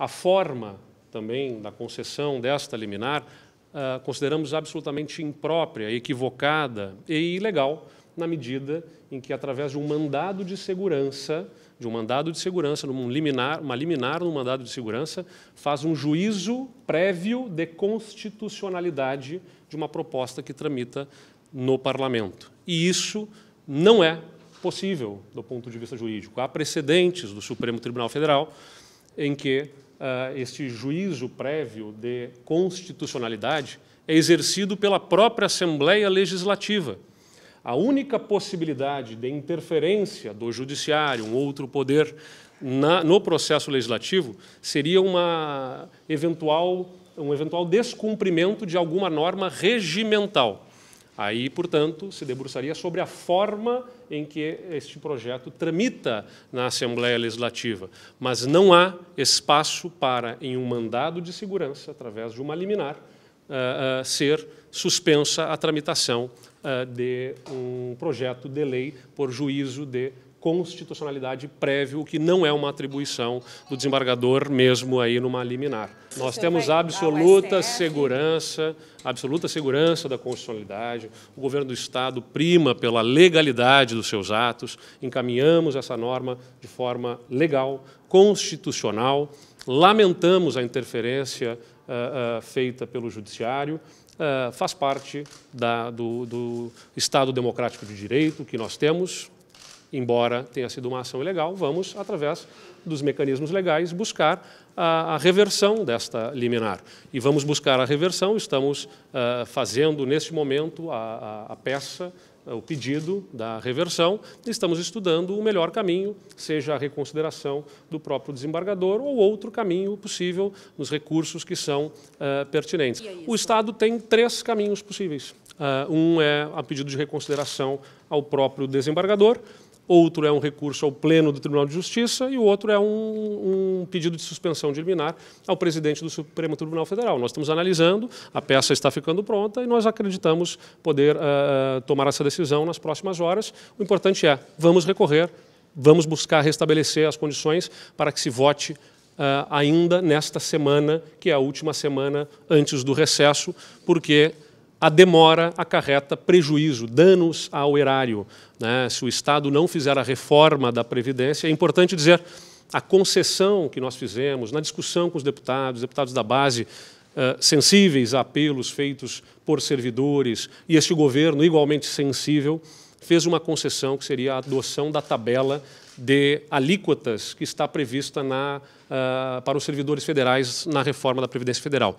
A forma também da concessão desta liminar uh, consideramos absolutamente imprópria, equivocada e ilegal, na medida em que, através de um mandado de segurança, de um mandado de segurança, num liminar, uma liminar num mandado de segurança, faz um juízo prévio de constitucionalidade de uma proposta que tramita no parlamento. E isso não é possível do ponto de vista jurídico. Há precedentes do Supremo Tribunal Federal em que ah, este juízo prévio de constitucionalidade é exercido pela própria Assembleia Legislativa. A única possibilidade de interferência do Judiciário, um outro poder, na, no processo legislativo seria uma eventual, um eventual descumprimento de alguma norma regimental. Aí, portanto, se debruçaria sobre a forma em que este projeto tramita na Assembleia Legislativa. Mas não há espaço para, em um mandado de segurança, através de uma liminar, uh, uh, ser suspensa a tramitação uh, de um projeto de lei por juízo de constitucionalidade prévio, o que não é uma atribuição do desembargador mesmo aí numa liminar. Nós temos absoluta segurança, absoluta segurança da constitucionalidade. O governo do estado prima pela legalidade dos seus atos. Encaminhamos essa norma de forma legal, constitucional. Lamentamos a interferência uh, uh, feita pelo judiciário. Uh, faz parte da, do, do Estado democrático de direito que nós temos, embora tenha sido uma ação ilegal, vamos, através dos mecanismos legais, buscar a, a reversão desta liminar. E vamos buscar a reversão, estamos uh, fazendo neste momento a, a, a peça o pedido da reversão, e estamos estudando o melhor caminho, seja a reconsideração do próprio desembargador ou outro caminho possível nos recursos que são uh, pertinentes. É o Estado tem três caminhos possíveis. Uh, um é a pedido de reconsideração ao próprio desembargador, outro é um recurso ao Pleno do Tribunal de Justiça e o outro é um, um, pedido de suspensão de liminar ao presidente do Supremo Tribunal Federal. Nós estamos analisando, a peça está ficando pronta e nós acreditamos poder uh, tomar essa decisão nas próximas horas. O importante é, vamos recorrer, vamos buscar restabelecer as condições para que se vote uh, ainda nesta semana, que é a última semana antes do recesso, porque a demora acarreta prejuízo, danos ao erário. Né? Se o Estado não fizer a reforma da Previdência, é importante dizer a concessão que nós fizemos na discussão com os deputados, deputados da base, eh, sensíveis a apelos feitos por servidores, e este governo, igualmente sensível, fez uma concessão que seria a adoção da tabela de alíquotas que está prevista na, uh, para os servidores federais na reforma da Previdência Federal.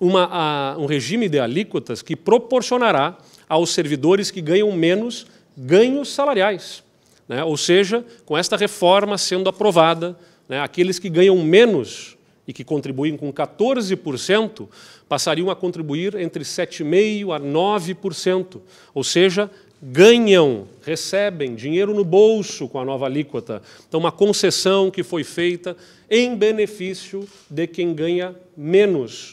Uma, uh, um regime de alíquotas que proporcionará aos servidores que ganham menos ganhos salariais. Né? Ou seja, com esta reforma sendo aprovada, né, aqueles que ganham menos e que contribuem com 14%, passariam a contribuir entre 7,5% a 9%, ou seja, ganham, recebem dinheiro no bolso com a nova alíquota. Então, uma concessão que foi feita em benefício de quem ganha menos.